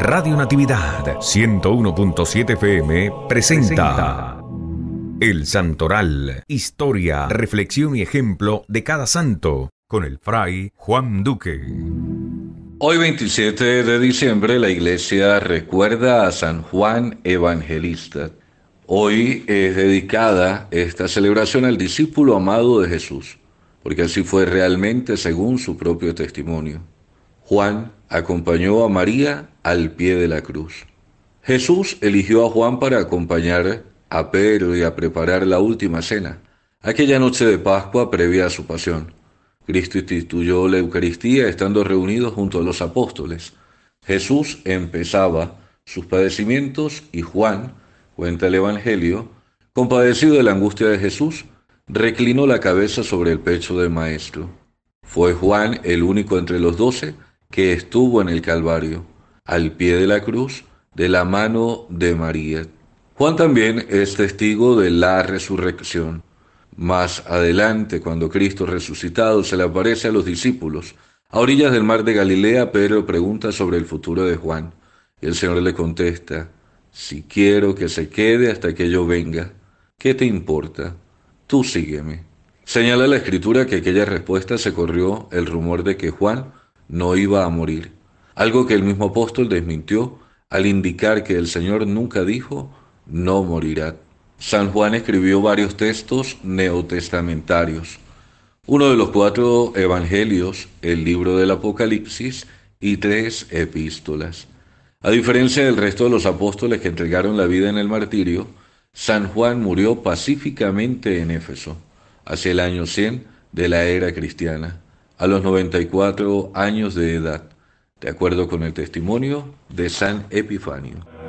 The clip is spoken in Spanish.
Radio Natividad 101.7 FM presenta El Santoral, historia, reflexión y ejemplo de cada santo, con el fray Juan Duque. Hoy 27 de diciembre la iglesia recuerda a San Juan Evangelista. Hoy es dedicada esta celebración al discípulo amado de Jesús, porque así fue realmente según su propio testimonio. Juan acompañó a María al pie de la cruz. Jesús eligió a Juan para acompañar a Pedro y a preparar la última cena, aquella noche de Pascua previa a su pasión. Cristo instituyó la Eucaristía estando reunidos junto a los apóstoles. Jesús empezaba sus padecimientos y Juan, cuenta el Evangelio, compadecido de la angustia de Jesús, reclinó la cabeza sobre el pecho del Maestro. Fue Juan el único entre los doce que estuvo en el Calvario, al pie de la cruz, de la mano de María. Juan también es testigo de la resurrección. Más adelante, cuando Cristo resucitado se le aparece a los discípulos, a orillas del mar de Galilea, Pedro pregunta sobre el futuro de Juan, y el Señor le contesta, si quiero que se quede hasta que yo venga, ¿qué te importa? Tú sígueme. Señala la escritura que aquella respuesta se corrió el rumor de que Juan no iba a morir, algo que el mismo apóstol desmintió al indicar que el Señor nunca dijo, no morirá. San Juan escribió varios textos neotestamentarios. Uno de los cuatro evangelios, el libro del Apocalipsis, y tres epístolas. A diferencia del resto de los apóstoles que entregaron la vida en el martirio, San Juan murió pacíficamente en Éfeso, hacia el año 100 de la era cristiana a los 94 años de edad, de acuerdo con el testimonio de San Epifanio.